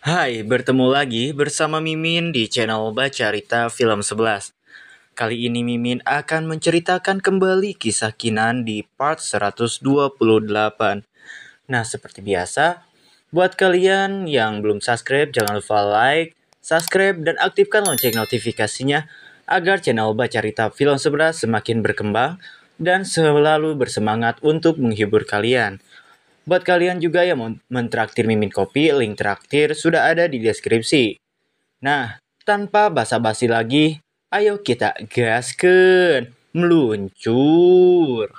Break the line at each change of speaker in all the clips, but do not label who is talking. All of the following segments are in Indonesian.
Hai, bertemu lagi bersama Mimin di channel baca Rita Film 11. Kali ini Mimin akan menceritakan kembali kisah Kinan di part 128. Nah, seperti biasa, buat kalian yang belum subscribe, jangan lupa like, subscribe, dan aktifkan lonceng notifikasinya agar channel baca Rita Film 11 semakin berkembang dan selalu bersemangat untuk menghibur kalian. Buat kalian juga yang mau mentraktir Mimin Kopi, link traktir sudah ada di deskripsi. Nah, tanpa basa-basi lagi, ayo kita gaskan meluncur.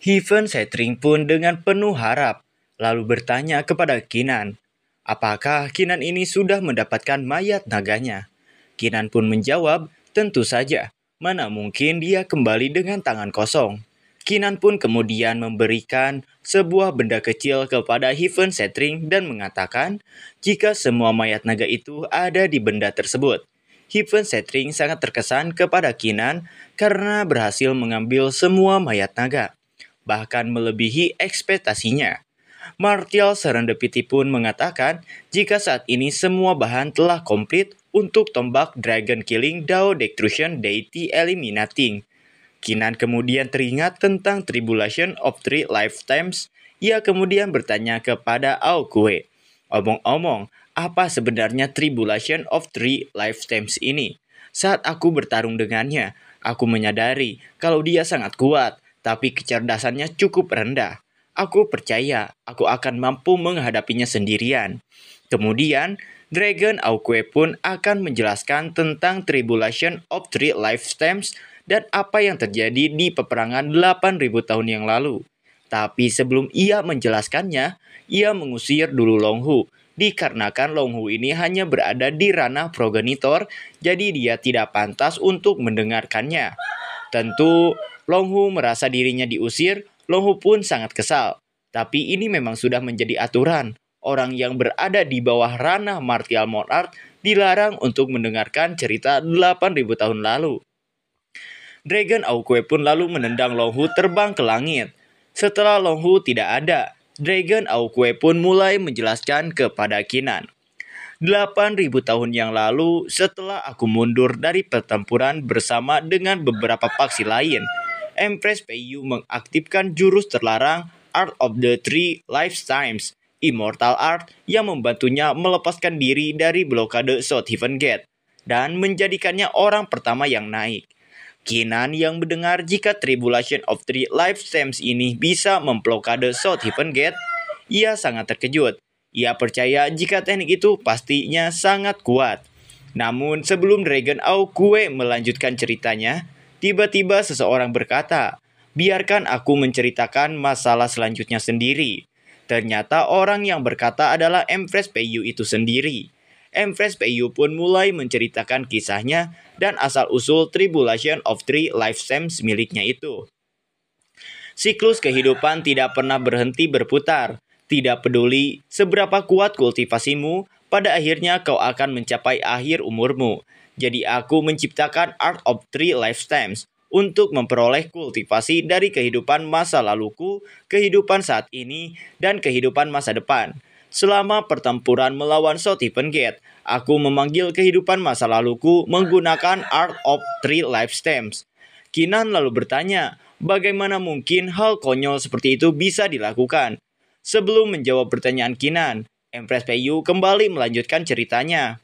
Heaven Setring pun dengan penuh harap, lalu bertanya kepada Kinan, apakah Kinan ini sudah mendapatkan mayat naganya? Kinan pun menjawab, tentu saja, mana mungkin dia kembali dengan tangan kosong. Kinan pun kemudian memberikan sebuah benda kecil kepada Heaven Setring dan mengatakan jika semua mayat naga itu ada di benda tersebut. Heaven Setring sangat terkesan kepada Kinan karena berhasil mengambil semua mayat naga, bahkan melebihi ekspektasinya. Martial Serendipity pun mengatakan jika saat ini semua bahan telah komplit untuk tombak Dragon Killing Dao Destruction Deity Eliminating Kinan kemudian teringat tentang Tribulation of Three Lifetimes. Ia kemudian bertanya kepada Ao Kue, Omong-omong, apa sebenarnya Tribulation of Three Lifetimes ini? Saat aku bertarung dengannya, aku menyadari kalau dia sangat kuat, tapi kecerdasannya cukup rendah. Aku percaya aku akan mampu menghadapinya sendirian. Kemudian, Dragon Aokwe pun akan menjelaskan tentang Tribulation of Three Lifetimes dan apa yang terjadi di peperangan 8000 tahun yang lalu. Tapi sebelum ia menjelaskannya, ia mengusir dulu Longhu. Dikarenakan Longhu ini hanya berada di ranah progenitor, jadi dia tidak pantas untuk mendengarkannya. Tentu, Longhu merasa dirinya diusir, Longhu pun sangat kesal. Tapi ini memang sudah menjadi aturan orang yang berada di bawah ranah martial monarch dilarang untuk mendengarkan cerita 8000 tahun lalu. Dragon Aokue pun lalu menendang Longhu terbang ke langit. Setelah Longhu tidak ada, Dragon Aokue pun mulai menjelaskan kepada Kinan. 8000 tahun yang lalu setelah aku mundur dari pertempuran bersama dengan beberapa paksi lain, Empress Peiyu mengaktifkan jurus terlarang Art of the Three Lifetimes Immortal Art yang membantunya melepaskan diri dari blokade Southaven Gate dan menjadikannya orang pertama yang naik. Kinan yang mendengar jika Tribulation of Three Life Stems ini bisa memblokade Southaven Gate, ia sangat terkejut. Ia percaya jika teknik itu pastinya sangat kuat. Namun sebelum Dragon Au Kue melanjutkan ceritanya, tiba-tiba seseorang berkata, biarkan aku menceritakan masalah selanjutnya sendiri. Ternyata orang yang berkata adalah Empress Peiyu itu sendiri. Empress Peiyu pun mulai menceritakan kisahnya dan asal-usul Tribulation of Three Lifesems miliknya itu. Siklus kehidupan tidak pernah berhenti berputar. Tidak peduli seberapa kuat kultivasimu, pada akhirnya kau akan mencapai akhir umurmu. Jadi aku menciptakan Art of Three Lifesems untuk memperoleh kultivasi dari kehidupan masa laluku, kehidupan saat ini, dan kehidupan masa depan. Selama pertempuran melawan Sotipen Gate, aku memanggil kehidupan masa laluku menggunakan Art of Three Life Stamps. Kinan lalu bertanya, bagaimana mungkin hal konyol seperti itu bisa dilakukan? Sebelum menjawab pertanyaan Kinan, Empress Peiyu kembali melanjutkan ceritanya.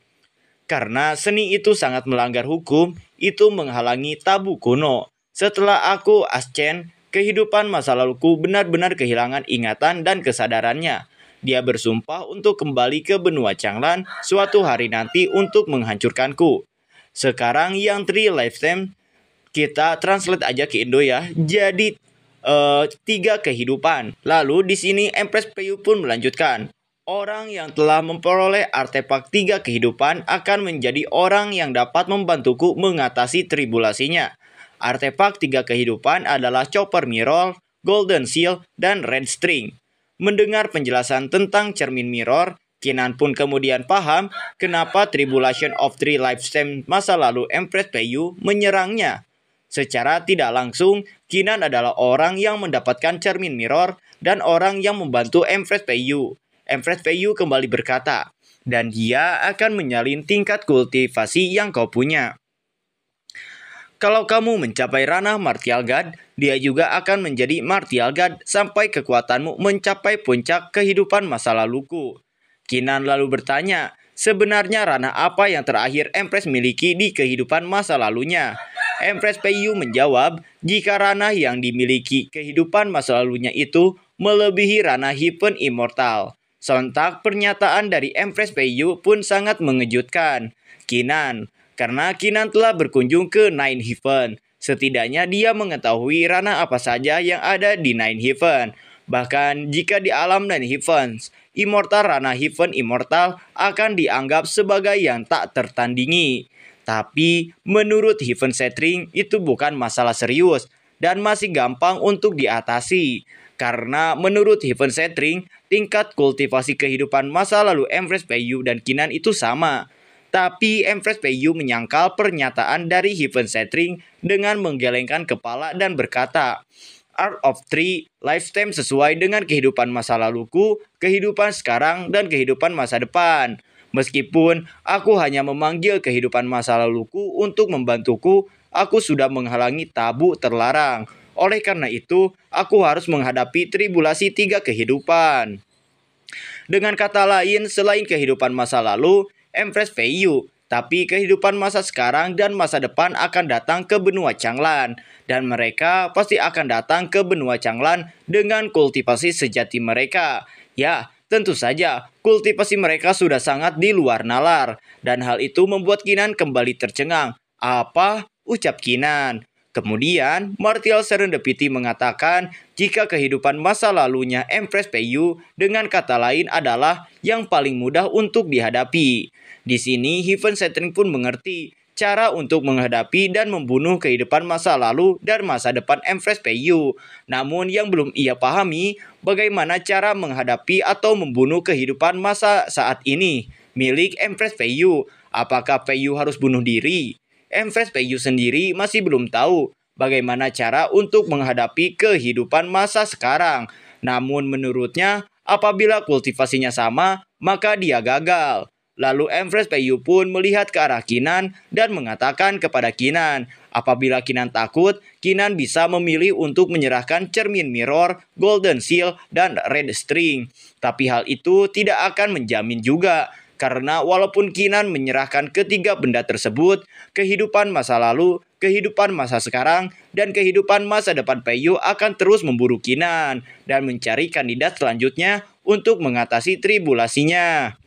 Karena seni itu sangat melanggar hukum, itu menghalangi tabu kuno. Setelah aku ascen, kehidupan masa laluku benar-benar kehilangan ingatan dan kesadarannya. Dia bersumpah untuk kembali ke benua Changlan suatu hari nanti untuk menghancurkanku. Sekarang yang tri lifetime kita translate aja ke Indo ya. Jadi uh, tiga kehidupan. Lalu di sini Empress Peyu pun melanjutkan. Orang yang telah memperoleh artefak tiga kehidupan akan menjadi orang yang dapat membantuku mengatasi tribulasinya. Artefak tiga kehidupan adalah Chopper Mirror, Golden Seal, dan Red String. Mendengar penjelasan tentang cermin mirror, Kinan pun kemudian paham kenapa Tribulation of Three Lifetime masa lalu Empress Peiyu menyerangnya. Secara tidak langsung, Kinan adalah orang yang mendapatkan cermin mirror dan orang yang membantu Empress Peiyu Emfred Feiyu kembali berkata, dan dia akan menyalin tingkat kultivasi yang kau punya. Kalau kamu mencapai ranah Martial God, dia juga akan menjadi Martial God sampai kekuatanmu mencapai puncak kehidupan masa laluku. Kinan lalu bertanya, sebenarnya ranah apa yang terakhir Empress miliki di kehidupan masa lalunya? Empress Peiyu menjawab, jika ranah yang dimiliki kehidupan masa lalunya itu melebihi ranah Hipen Immortal. Sontak pernyataan dari Empress Peiyu pun sangat mengejutkan Kinan karena Kinan telah berkunjung ke Nine Heaven. Setidaknya dia mengetahui ranah apa saja yang ada di Nine Heaven. Bahkan jika di alam Nine Heavens, immortal ranah Heaven immortal akan dianggap sebagai yang tak tertandingi. Tapi menurut Heaven Setting itu bukan masalah serius dan masih gampang untuk diatasi. Karena menurut Heaven Setting, Tingkat kultivasi kehidupan masa lalu Empress Peiyu dan Kinan itu sama. Tapi Empress Peiyu menyangkal pernyataan dari Heaven Setring dengan menggelengkan kepala dan berkata, Art of Three, lifetime sesuai dengan kehidupan masa laluku, kehidupan sekarang, dan kehidupan masa depan. Meskipun aku hanya memanggil kehidupan masa laluku untuk membantuku, aku sudah menghalangi tabu terlarang. Oleh karena itu, aku harus menghadapi tribulasi tiga kehidupan. Dengan kata lain, selain kehidupan masa lalu, Empress Feiyu, tapi kehidupan masa sekarang dan masa depan akan datang ke benua Changlan. Dan mereka pasti akan datang ke benua Changlan dengan kultivasi sejati mereka. Ya, Tentu saja, kultivasi mereka sudah sangat di luar nalar, dan hal itu membuat Kinan kembali tercengang. Apa? Ucap Kinan. Kemudian, Martial Serendipity mengatakan jika kehidupan masa lalunya Empress Peyu dengan kata lain adalah yang paling mudah untuk dihadapi. Di sini, Heaven Setting pun mengerti cara untuk menghadapi dan membunuh kehidupan masa lalu dan masa depan Empress Peyu. Namun yang belum ia pahami bagaimana cara menghadapi atau membunuh kehidupan masa saat ini milik Empress Peyu. Apakah Peyu harus bunuh diri? MFSPU sendiri masih belum tahu bagaimana cara untuk menghadapi kehidupan masa sekarang. Namun menurutnya, apabila kultivasinya sama, maka dia gagal. Lalu Empress PU pun melihat ke arah Kinan dan mengatakan kepada Kinan, apabila Kinan takut, Kinan bisa memilih untuk menyerahkan cermin mirror, golden seal, dan red string. Tapi hal itu tidak akan menjamin juga karena walaupun Kinan menyerahkan ketiga benda tersebut, kehidupan masa lalu, kehidupan masa sekarang, dan kehidupan masa depan Peyu akan terus memburu Kinan dan mencari kandidat selanjutnya untuk mengatasi tribulasinya.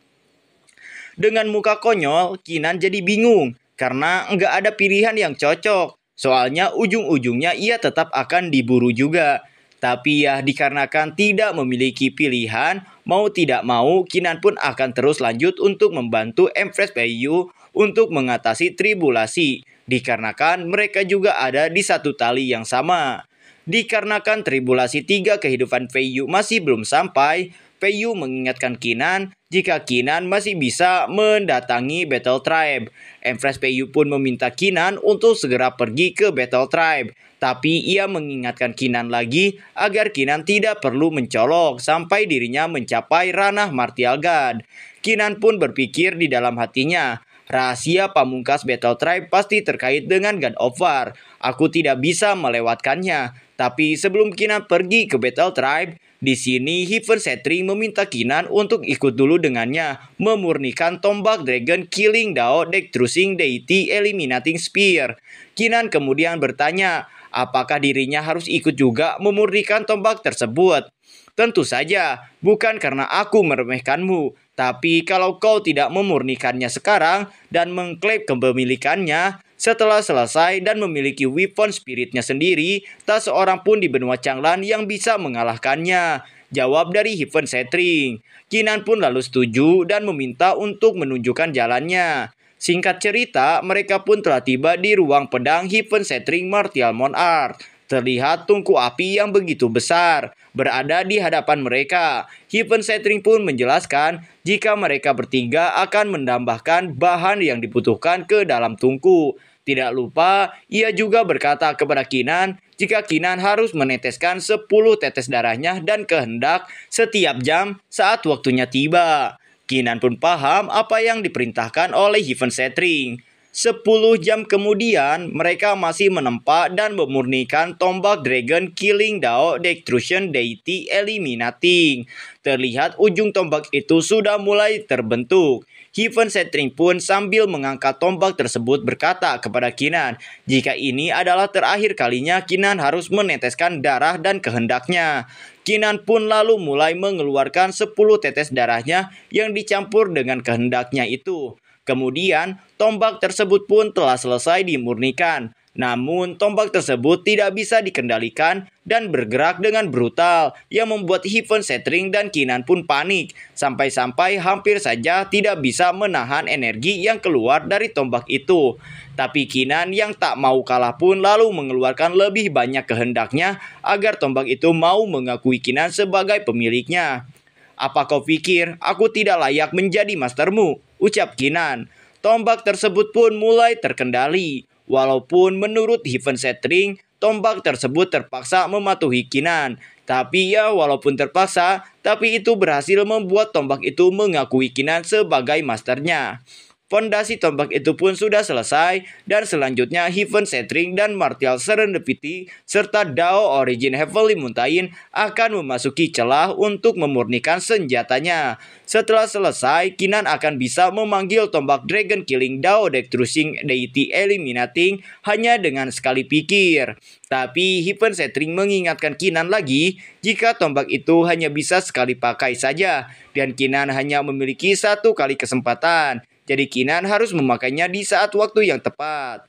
Dengan muka konyol, Kinan jadi bingung karena nggak ada pilihan yang cocok. Soalnya ujung-ujungnya ia tetap akan diburu juga tapi ya dikarenakan tidak memiliki pilihan, mau tidak mau Kinan pun akan terus lanjut untuk membantu Empress Bayu untuk mengatasi tribulasi. Dikarenakan mereka juga ada di satu tali yang sama. Dikarenakan tribulasi tiga kehidupan Feiyu masih belum sampai, Peiyu mengingatkan Kinan jika Kinan masih bisa mendatangi Battle Tribe. Empress Peiyu pun meminta Kinan untuk segera pergi ke Battle Tribe. Tapi ia mengingatkan Kinan lagi agar Kinan tidak perlu mencolok sampai dirinya mencapai ranah Martial God. Kinan pun berpikir di dalam hatinya, rahasia pamungkas Battle Tribe pasti terkait dengan God of War. Aku tidak bisa melewatkannya. Tapi sebelum Kinan pergi ke Battle Tribe, di sini Heaven Setri meminta Kinan untuk ikut dulu dengannya memurnikan tombak Dragon Killing Dao Dectrusing Deity Eliminating Spear. Kinan kemudian bertanya, apakah dirinya harus ikut juga memurnikan tombak tersebut? Tentu saja, bukan karena aku meremehkanmu, tapi kalau kau tidak memurnikannya sekarang dan mengklaim kepemilikannya, setelah selesai dan memiliki weapon spiritnya sendiri, tak seorang pun di benua Changlan yang bisa mengalahkannya. Jawab dari Heaven Setring. Kinan pun lalu setuju dan meminta untuk menunjukkan jalannya. Singkat cerita, mereka pun telah tiba di ruang pedang Heaven Setring Martial Monarch. Terlihat tungku api yang begitu besar berada di hadapan mereka. Heaven Setring pun menjelaskan jika mereka bertiga akan menambahkan bahan yang dibutuhkan ke dalam tungku. Tidak lupa, ia juga berkata kepada Kinan jika Kinan harus meneteskan 10 tetes darahnya dan kehendak setiap jam saat waktunya tiba. Kinan pun paham apa yang diperintahkan oleh Heaven Setring. 10 jam kemudian, mereka masih menempa dan memurnikan tombak Dragon Killing Dao Destruction Deity Eliminating. Terlihat ujung tombak itu sudah mulai terbentuk. Heaven Setring pun sambil mengangkat tombak tersebut berkata kepada Kinan, jika ini adalah terakhir kalinya Kinan harus meneteskan darah dan kehendaknya. Kinan pun lalu mulai mengeluarkan 10 tetes darahnya yang dicampur dengan kehendaknya itu. Kemudian, Tombak tersebut pun telah selesai dimurnikan. Namun, tombak tersebut tidak bisa dikendalikan dan bergerak dengan brutal yang membuat Heaven Setring dan Kinan pun panik sampai-sampai hampir saja tidak bisa menahan energi yang keluar dari tombak itu. Tapi Kinan yang tak mau kalah pun lalu mengeluarkan lebih banyak kehendaknya agar tombak itu mau mengakui Kinan sebagai pemiliknya. Apa kau pikir aku tidak layak menjadi mastermu? Ucap Kinan tombak tersebut pun mulai terkendali. Walaupun menurut Setring, tombak tersebut terpaksa mematuhi Kinan. Tapi ya walaupun terpaksa, tapi itu berhasil membuat tombak itu mengakui Kinan sebagai masternya. Fondasi tombak itu pun sudah selesai dan selanjutnya Heaven Setring dan Martial Serendipity serta Dao Origin Heavenly Muntain akan memasuki celah untuk memurnikan senjatanya. Setelah selesai, Kinan akan bisa memanggil tombak Dragon Killing Dao Dectrusing Deity Eliminating hanya dengan sekali pikir. Tapi Hipen Setring mengingatkan Kinan lagi jika tombak itu hanya bisa sekali pakai saja dan Kinan hanya memiliki satu kali kesempatan. Jadi Kinan harus memakainya di saat waktu yang tepat.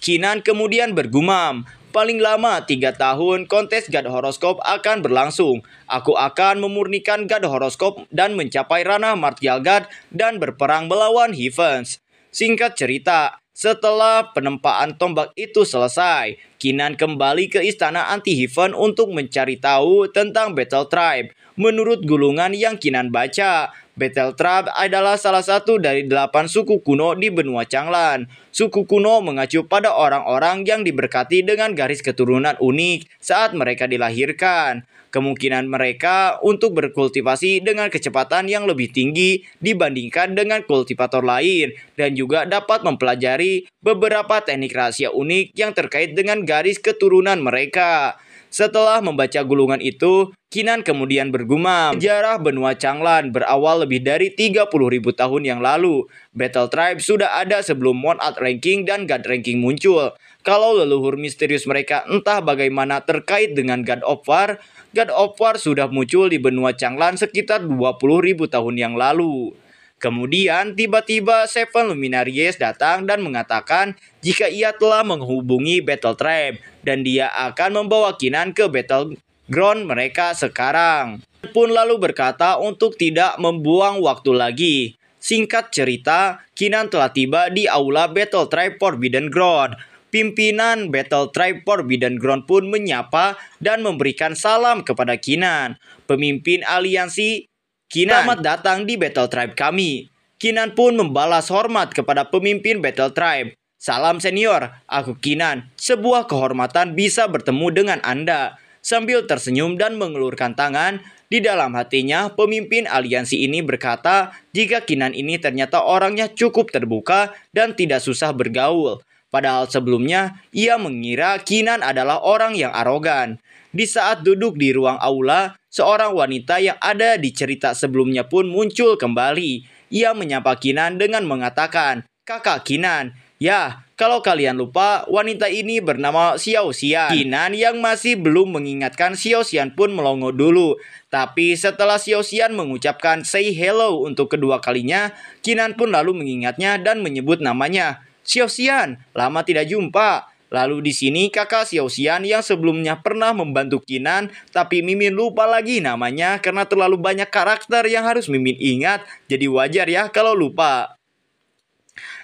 Kinan kemudian bergumam, paling lama tiga tahun kontes gad horoskop akan berlangsung. Aku akan memurnikan gad horoskop dan mencapai ranah martial gad dan berperang melawan Heavens. Singkat cerita, setelah penempaan tombak itu selesai, Kinan kembali ke istana anti-Heaven untuk mencari tahu tentang Battle Tribe. Menurut gulungan yang Kinan baca, Betel Trab adalah salah satu dari delapan suku kuno di benua Changlan. Suku kuno mengacu pada orang-orang yang diberkati dengan garis keturunan unik saat mereka dilahirkan. Kemungkinan mereka untuk berkultivasi dengan kecepatan yang lebih tinggi dibandingkan dengan kultivator lain dan juga dapat mempelajari beberapa teknik rahasia unik yang terkait dengan garis keturunan mereka. Setelah membaca gulungan itu, Kinan kemudian bergumam, sejarah benua Changlan berawal lebih dari ribu tahun yang lalu. Battle Tribe sudah ada sebelum Art Ranking dan God Ranking muncul. Kalau leluhur misterius mereka entah bagaimana terkait dengan God of War, God of War sudah muncul di benua Changlan sekitar ribu tahun yang lalu. Kemudian tiba-tiba Seven Luminaries datang dan mengatakan jika ia telah menghubungi Battle Tribe dan dia akan membawa Kinan ke Battle Ground mereka sekarang. Pun lalu berkata untuk tidak membuang waktu lagi. Singkat cerita, Kinan telah tiba di aula Battle Tribe Forbidden Ground pimpinan Battle Tribe Forbidden Ground pun menyapa dan memberikan salam kepada Kinan. Pemimpin aliansi Kinan. Selamat datang di Battle Tribe kami. Kinan pun membalas hormat kepada pemimpin Battle Tribe. Salam senior, aku Kinan. Sebuah kehormatan bisa bertemu dengan Anda. Sambil tersenyum dan mengelurkan tangan, di dalam hatinya, pemimpin aliansi ini berkata jika Kinan ini ternyata orangnya cukup terbuka dan tidak susah bergaul. Padahal sebelumnya ia mengira Kinan adalah orang yang arogan. Di saat duduk di ruang aula, seorang wanita yang ada di cerita sebelumnya pun muncul kembali. Ia menyapa Kinan dengan mengatakan, "Kakak Kinan, ya, kalau kalian lupa, wanita ini bernama Xiao Xian. Kinan yang masih belum mengingatkan Xiao Xian pun melongo dulu. Tapi setelah Xiao Xian mengucapkan say hello untuk kedua kalinya, Kinan pun lalu mengingatnya dan menyebut namanya. Xiaoxian, lama tidak jumpa. Lalu di sini kakak Xiaoxian yang sebelumnya pernah membantu Kinan, tapi Mimin lupa lagi namanya karena terlalu banyak karakter yang harus Mimin ingat, jadi wajar ya kalau lupa.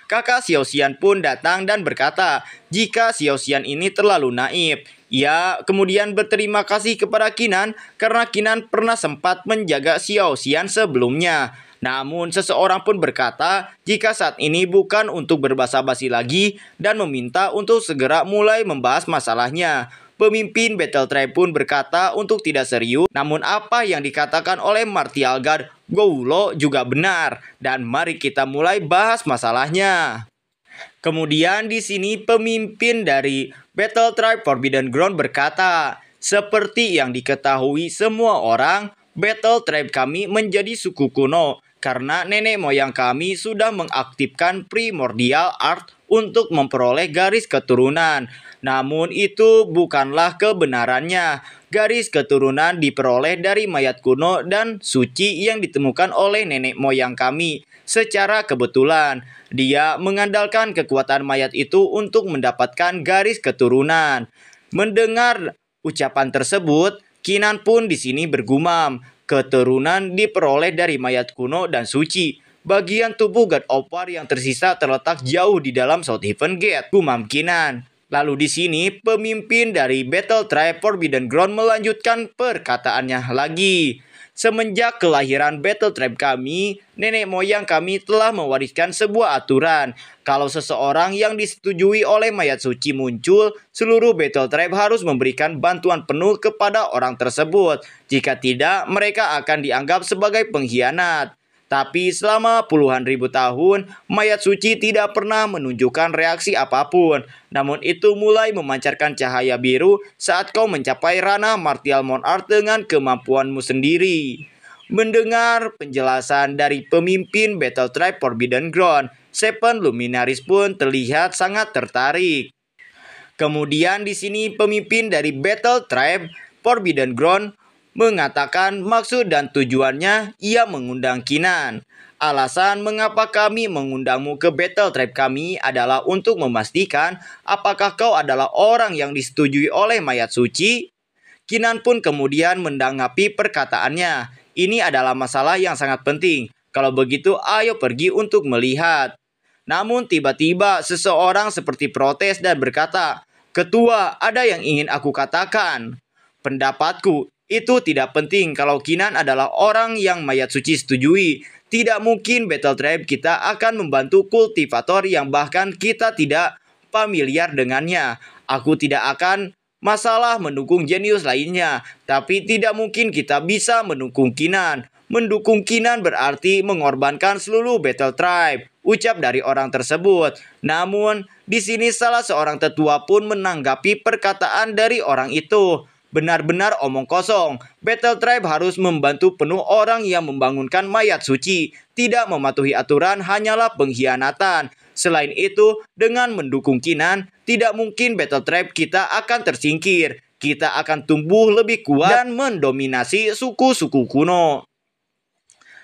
Kakak Xiaoxian pun datang dan berkata, jika Xiaoxian ini terlalu naif. Ia kemudian berterima kasih kepada Kinan karena Kinan pernah sempat menjaga Xiaoxian sebelumnya. Namun seseorang pun berkata jika saat ini bukan untuk berbahasa basi lagi dan meminta untuk segera mulai membahas masalahnya. Pemimpin Battle Tribe pun berkata untuk tidak serius, namun apa yang dikatakan oleh Martial God Goulo juga benar. Dan mari kita mulai bahas masalahnya. Kemudian di sini pemimpin dari Battle Tribe Forbidden Ground berkata, seperti yang diketahui semua orang, Battle Tribe kami menjadi suku kuno karena nenek moyang kami sudah mengaktifkan primordial art untuk memperoleh garis keturunan. Namun itu bukanlah kebenarannya. Garis keturunan diperoleh dari mayat kuno dan suci yang ditemukan oleh nenek moyang kami secara kebetulan. Dia mengandalkan kekuatan mayat itu untuk mendapatkan garis keturunan. Mendengar ucapan tersebut, Kinan pun di sini bergumam Keturunan diperoleh dari mayat kuno dan suci. Bagian tubuh God of War yang tersisa terletak jauh di dalam South Heaven Gate, Kinan. Lalu di sini, pemimpin dari Battle Tribe Forbidden Ground melanjutkan perkataannya lagi. Semenjak kelahiran Battle Trap kami, nenek moyang kami telah mewariskan sebuah aturan. Kalau seseorang yang disetujui oleh mayat suci muncul, seluruh Battle Trap harus memberikan bantuan penuh kepada orang tersebut. Jika tidak, mereka akan dianggap sebagai pengkhianat. Tapi selama puluhan ribu tahun, mayat suci tidak pernah menunjukkan reaksi apapun. Namun itu mulai memancarkan cahaya biru saat kau mencapai ranah martial monarch dengan kemampuanmu sendiri. Mendengar penjelasan dari pemimpin Battle Tribe Forbidden Ground, Seven Luminaris pun terlihat sangat tertarik. Kemudian di sini pemimpin dari Battle Tribe Forbidden Ground mengatakan maksud dan tujuannya ia mengundang Kinan. Alasan mengapa kami mengundangmu ke battle trap kami adalah untuk memastikan apakah kau adalah orang yang disetujui oleh mayat suci. Kinan pun kemudian mendanggapi perkataannya. Ini adalah masalah yang sangat penting. Kalau begitu ayo pergi untuk melihat. Namun tiba-tiba seseorang seperti protes dan berkata, Ketua, ada yang ingin aku katakan. Pendapatku, itu tidak penting kalau Kinan adalah orang yang mayat suci setujui. Tidak mungkin Battle Tribe kita akan membantu kultivator yang bahkan kita tidak familiar dengannya. Aku tidak akan masalah mendukung jenius lainnya, tapi tidak mungkin kita bisa mendukung Kinan. Mendukung Kinan berarti mengorbankan seluruh Battle Tribe, ucap dari orang tersebut. Namun, di sini salah seorang tetua pun menanggapi perkataan dari orang itu benar-benar omong kosong. Battle Tribe harus membantu penuh orang yang membangunkan mayat suci. Tidak mematuhi aturan hanyalah pengkhianatan. Selain itu, dengan mendukung Kinan, tidak mungkin Battle Tribe kita akan tersingkir. Kita akan tumbuh lebih kuat dan mendominasi suku-suku kuno.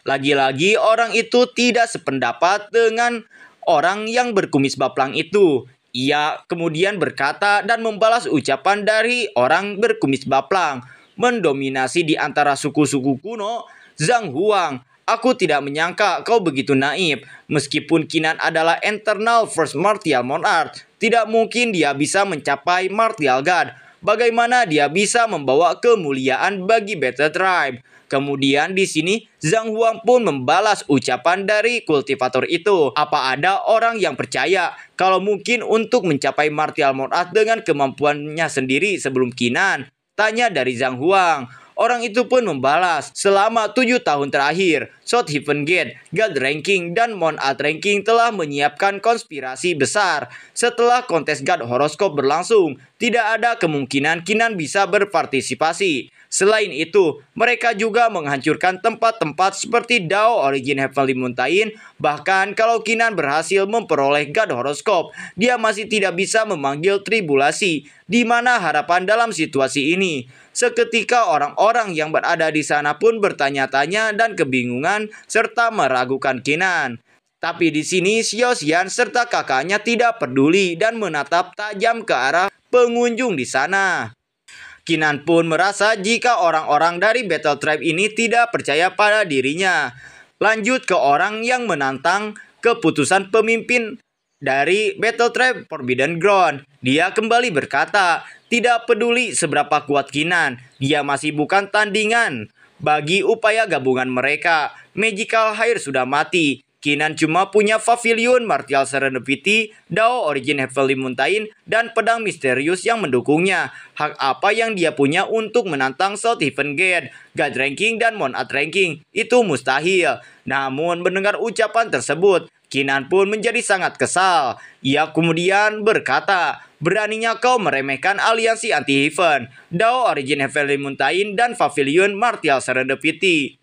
Lagi-lagi orang itu tidak sependapat dengan orang yang berkumis baplang itu. Ia kemudian berkata dan membalas ucapan dari orang berkumis baplang, mendominasi di antara suku-suku kuno, Zhang Huang. Aku tidak menyangka kau begitu naif. Meskipun Kinan adalah internal first martial monarch, tidak mungkin dia bisa mencapai martial god bagaimana dia bisa membawa kemuliaan bagi Battle Tribe. Kemudian di sini Zhang Huang pun membalas ucapan dari kultivator itu. Apa ada orang yang percaya kalau mungkin untuk mencapai martial mount dengan kemampuannya sendiri sebelum Kinan? Tanya dari Zhang Huang. Orang itu pun membalas, selama tujuh tahun terakhir, Southaven Gate, God Ranking, dan Mount Art Ranking telah menyiapkan konspirasi besar. Setelah kontes God Horoskop berlangsung, tidak ada kemungkinan Kinan bisa berpartisipasi. Selain itu, mereka juga menghancurkan tempat-tempat seperti Dao Origin Heavenly Mountain. Bahkan kalau Kinan berhasil memperoleh God Horoskop, dia masih tidak bisa memanggil tribulasi, di mana harapan dalam situasi ini. Seketika orang-orang yang berada di sana pun bertanya-tanya dan kebingungan serta meragukan Kinan. Tapi di sini Xiao Xian serta kakaknya tidak peduli dan menatap tajam ke arah pengunjung di sana. Kinan pun merasa jika orang-orang dari Battle Tribe ini tidak percaya pada dirinya. Lanjut ke orang yang menantang keputusan pemimpin dari Battle Tribe Forbidden Ground. Dia kembali berkata, tidak peduli seberapa kuat Kinan, dia masih bukan tandingan. Bagi upaya gabungan mereka, Magical Hair sudah mati Kinan cuma punya Pavilion, Martial Serenity, Dao Origin Heavenly Mountain, dan pedang misterius yang mendukungnya. Hak apa yang dia punya untuk menantang South Heaven Gate, God Ranking, dan Monat Ranking? Itu mustahil. Namun mendengar ucapan tersebut, Kinan pun menjadi sangat kesal. Ia kemudian berkata, beraninya kau meremehkan aliansi anti-heaven, Dao Origin Heavenly Mountain, dan Pavilion Martial Serendipity.